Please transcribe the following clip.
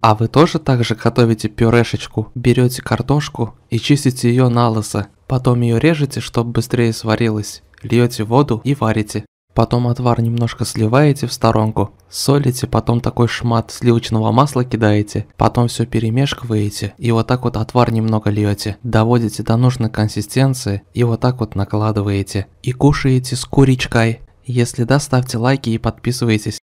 А вы тоже так же готовите пюрешечку, берете картошку и чистите ее на лысо, потом ее режете, чтобы быстрее сварилась, льете воду и варите. Потом отвар немножко сливаете в сторонку, солите, потом такой шмат сливочного масла кидаете, потом все перемешиваете и вот так вот отвар немного льете, доводите до нужной консистенции и вот так вот накладываете. И кушаете с куричкой. Если да, ставьте лайки и подписывайтесь.